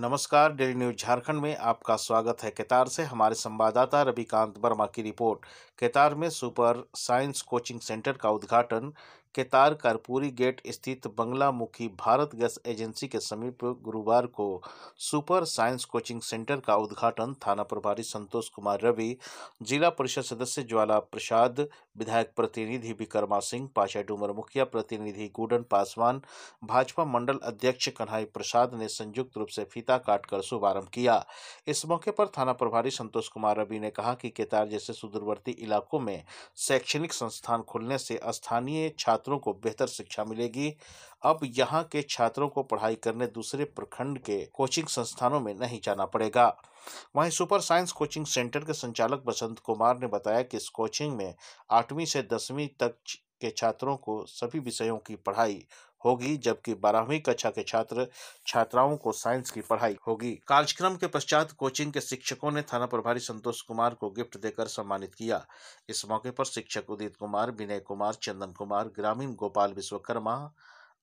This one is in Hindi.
नमस्कार डेली न्यूज झारखंड में आपका स्वागत है केतार से हमारे संवाददाता रविकांत वर्मा की रिपोर्ट केतार में सुपर साइंस कोचिंग सेंटर का उद्घाटन केतार कारपुरी गेट स्थित बंगला मुखी भारत गैस एजेंसी के समीप गुरुवार को सुपर साइंस कोचिंग सेंटर का उद्घाटन थाना प्रभारी संतोष कुमार रवि जिला परिषद सदस्य ज्वाला प्रसाद विधायक प्रतिनिधि विक्रमा सिंह पाचा डूमर मुखिया प्रतिनिधि गुडन पासवान भाजपा मंडल अध्यक्ष कन्हई प्रसाद ने संयुक्त रूप से फीता काटकर शुभारंभ किया इस मौके पर थाना प्रभारी संतोष कुमार रवि ने कहा कि केतार जैसे सुदूरवर्ती इलाकों में शैक्षणिक संस्थान खुलने से स्थानीय छात्र छात्रों को बेहतर शिक्षा मिलेगी अब यहाँ के छात्रों को पढ़ाई करने दूसरे प्रखंड के कोचिंग संस्थानों में नहीं जाना पड़ेगा वहीं सुपर साइंस कोचिंग सेंटर के संचालक बसंत कुमार ने बताया कि इस कोचिंग में आठवीं से दसवीं तक के छात्रों को सभी विषयों की पढ़ाई होगी जबकि बारहवीं कक्षा के छात्र छात्राओं को साइंस की पढ़ाई होगी कार्यक्रम के पश्चात कोचिंग के शिक्षकों ने थाना प्रभारी संतोष कुमार को गिफ्ट देकर सम्मानित किया इस मौके पर शिक्षक उदित कुमार विनय कुमार चंदन कुमार ग्रामीण गोपाल विश्वकर्मा